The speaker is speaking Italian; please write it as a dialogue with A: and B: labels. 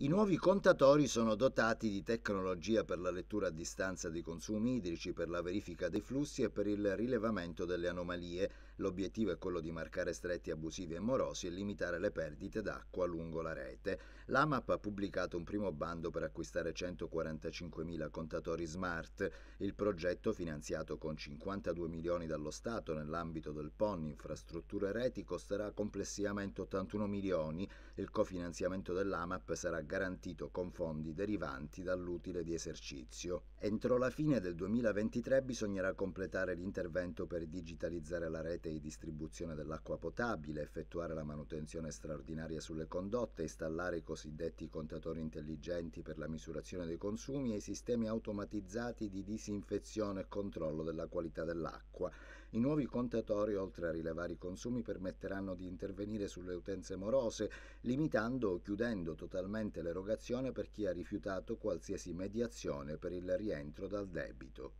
A: I nuovi contatori sono dotati di tecnologia per la lettura a distanza dei consumi idrici, per la verifica dei flussi e per il rilevamento delle anomalie. L'obiettivo è quello di marcare stretti abusivi e morosi e limitare le perdite d'acqua lungo la rete. L'AMAP ha pubblicato un primo bando per acquistare 145.000 contatori smart. Il progetto, finanziato con 52 milioni dallo Stato nell'ambito del PON Infrastrutture Reti, costerà complessivamente 81 milioni. Il cofinanziamento dell'AMAP sarà garantito con fondi derivanti dall'utile di esercizio. Entro la fine del 2023 bisognerà completare l'intervento per digitalizzare la rete di distribuzione dell'acqua potabile, effettuare la manutenzione straordinaria sulle condotte, installare i cosiddetti contatori intelligenti per la misurazione dei consumi e i sistemi automatizzati di disinfezione e controllo della qualità dell'acqua. I nuovi contatori, oltre a rilevare i consumi, permetteranno di intervenire sulle utenze morose, limitando o chiudendo totalmente l'erogazione per chi ha rifiutato qualsiasi mediazione per il rientro dal debito.